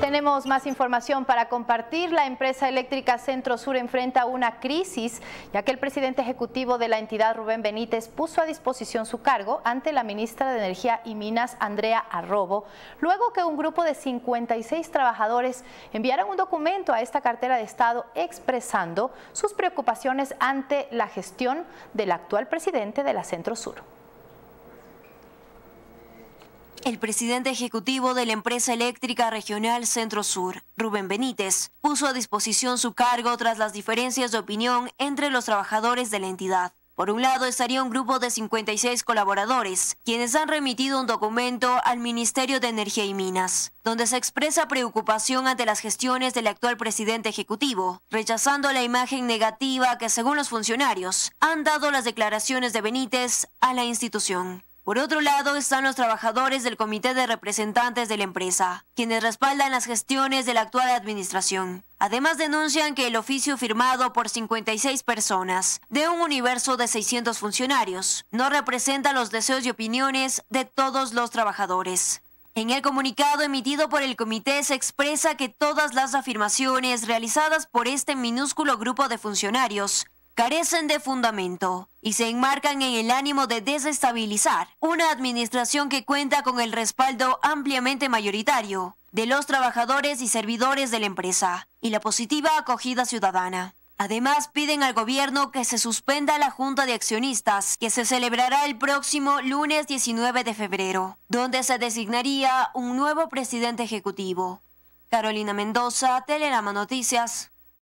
Tenemos más información para compartir. La empresa eléctrica Centro Sur enfrenta una crisis, ya que el presidente ejecutivo de la entidad, Rubén Benítez, puso a disposición su cargo ante la ministra de Energía y Minas, Andrea Arrobo, luego que un grupo de 56 trabajadores enviaron un documento a esta cartera de Estado expresando sus preocupaciones ante la gestión del actual presidente de la Centro Sur. El presidente ejecutivo de la empresa eléctrica regional Centro Sur, Rubén Benítez, puso a disposición su cargo tras las diferencias de opinión entre los trabajadores de la entidad. Por un lado estaría un grupo de 56 colaboradores, quienes han remitido un documento al Ministerio de Energía y Minas, donde se expresa preocupación ante las gestiones del actual presidente ejecutivo, rechazando la imagen negativa que, según los funcionarios, han dado las declaraciones de Benítez a la institución. Por otro lado están los trabajadores del Comité de Representantes de la empresa, quienes respaldan las gestiones de la actual administración. Además denuncian que el oficio firmado por 56 personas de un universo de 600 funcionarios no representa los deseos y opiniones de todos los trabajadores. En el comunicado emitido por el comité se expresa que todas las afirmaciones realizadas por este minúsculo grupo de funcionarios carecen de fundamento y se enmarcan en el ánimo de desestabilizar una administración que cuenta con el respaldo ampliamente mayoritario de los trabajadores y servidores de la empresa y la positiva acogida ciudadana. Además, piden al gobierno que se suspenda la Junta de Accionistas, que se celebrará el próximo lunes 19 de febrero, donde se designaría un nuevo presidente ejecutivo. Carolina Mendoza, Telerama Noticias.